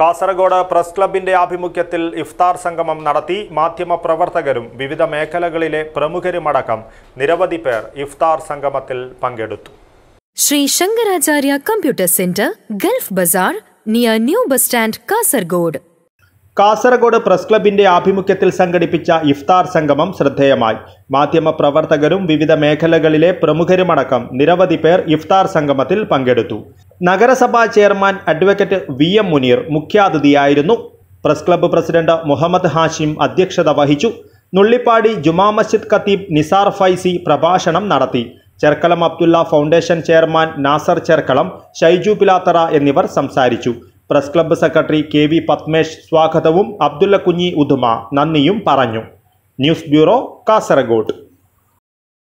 Kasaragod press ക്ലബിന്റെ ആഭിമുഖ്യത്തിൽ ഇഫ്താർ സംഗമം നടത്തി മാധ്യമപ്രവർത്തകരും വിവിധ മേഖലകളിലെ പ്രമുഖരുമടക്കം നിരവധി പേർ ഇഫ്താർ സംഗമത്തിൽ പങ്കെടുത്തു Shri Shankaracharya computer centre Gulf Bazar near new bus stand Kasaragod Kasaragod press ക്ലബിന്റെ ആഭിമുഖ്യത്തിൽ സംഘടിപ്പിച്ച ഇഫ്താർ സംഗമം ശ്രദ്ധേയമായി മാധ്യമപ്രവർത്തകരും വിവിധ മേഖലകളിലെ പ്രമുഖരുമടക്കം നിരവധി പേർ ഇഫ്താർ സംഗമത്തിൽ പങ്കെടുത്തു നഗരസഭാ chairman advocate V M Muneer മുഖ്യാതിഥിയായിരുന്നു press club president Muhammad Hashim അധ്യക്ഷത വഹിച്ചു നുള്ളിപ്പാടി ജുമാ മസ്ജിദ് ഖത്തീബ് നിസാർ ഫൈസി പ്രഭാഷണം നടത്തി ചെർക്കളം അബ്ദുള്ള ഫൗണ്ടേഷൻ ചെയർമാൻ നാസർ ചെർക്കളം ഷൈജു പിലാത്തറ എന്നിവർ സംസാരിച്ചു press club secretary K V Padmesh സ്വാഗതവും അബ്ദുള്ള കുഞ്ഞി ഉദുമ നന്ദിയും പറഞ്ഞു ന്യൂസ് ബ്യൂറോ കാസർഗോഡ്